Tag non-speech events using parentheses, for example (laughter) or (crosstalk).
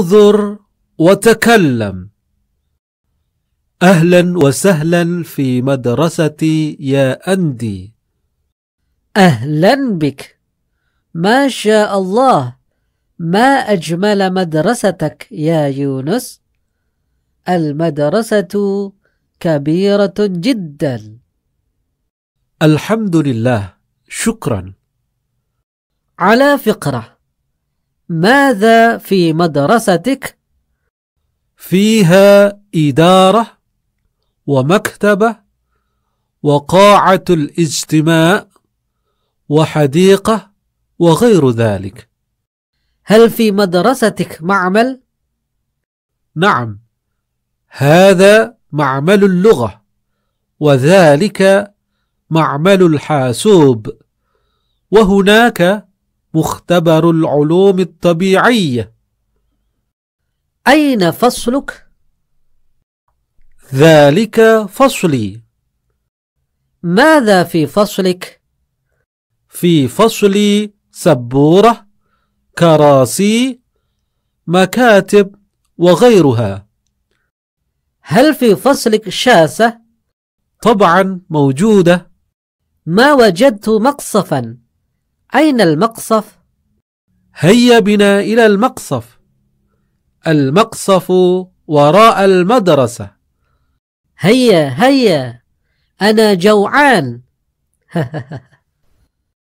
انظر وتكلم أهلا وسهلا في مدرستي يا أندي أهلا بك ما شاء الله ما أجمل مدرستك يا يونس المدرسة كبيرة جدا الحمد لله شكرا على فقره ماذا في مدرستك؟ فيها إدارة ومكتبة وقاعة الاجتماع وحديقة وغير ذلك هل في مدرستك معمل؟ نعم هذا معمل اللغة وذلك معمل الحاسوب وهناك مختبر العلوم الطبيعية أين فصلك؟ ذلك فصلي ماذا في فصلك؟ في فصلي سبورة كراسي مكاتب وغيرها هل في فصلك شاسة؟ طبعا موجودة ما وجدت مقصفا أين المقصف؟ هيا بنا إلى المقصف. المقصف وراء المدرسة. هيا هيا أنا جوعان. (laughs)